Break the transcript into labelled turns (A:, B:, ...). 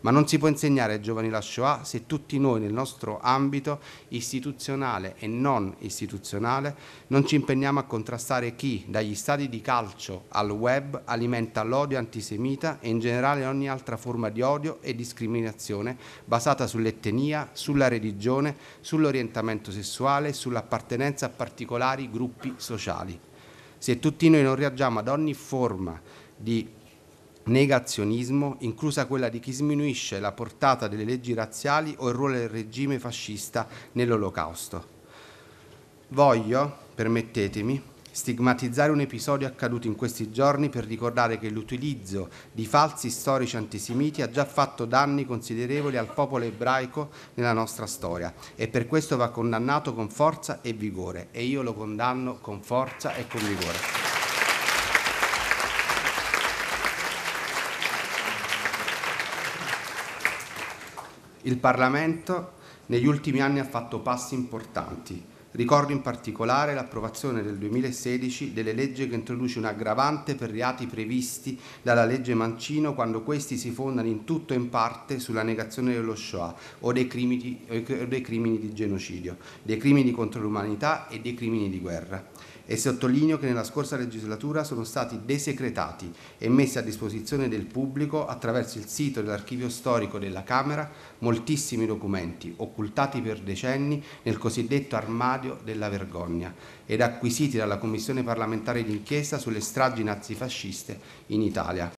A: ma non si può insegnare ai giovani la Shoah se tutti noi nel nostro ambito istituzionale e non istituzionale non ci impegniamo a contrastare chi dagli stadi di calcio al web alimenta l'odio antisemita e in generale ogni altra forma di odio e discriminazione basata sull'etnia, sulla religione, sull'orientamento sessuale e sull'appartenenza a particolari gruppi sociali. Se tutti noi non reagiamo ad ogni forma di negazionismo, inclusa quella di chi sminuisce la portata delle leggi razziali o il ruolo del regime fascista nell'olocausto. Voglio, permettetemi, stigmatizzare un episodio accaduto in questi giorni per ricordare che l'utilizzo di falsi storici antisemiti ha già fatto danni considerevoli al popolo ebraico nella nostra storia e per questo va condannato con forza e vigore e io lo condanno con forza e con vigore. il Parlamento negli ultimi anni ha fatto passi importanti. Ricordo in particolare l'approvazione nel 2016 delle leggi che introduce un aggravante per reati previsti dalla legge Mancino quando questi si fondano in tutto e in parte sulla negazione dello Shoah o dei crimini, o dei crimini di genocidio, dei crimini contro l'umanità e dei crimini di guerra e sottolineo che nella scorsa legislatura sono stati desecretati e messi a disposizione del pubblico attraverso il sito dell'archivio storico della Camera moltissimi documenti occultati per decenni nel cosiddetto armadio della vergogna ed acquisiti dalla Commissione parlamentare d'inchiesta sulle stragi nazifasciste in Italia.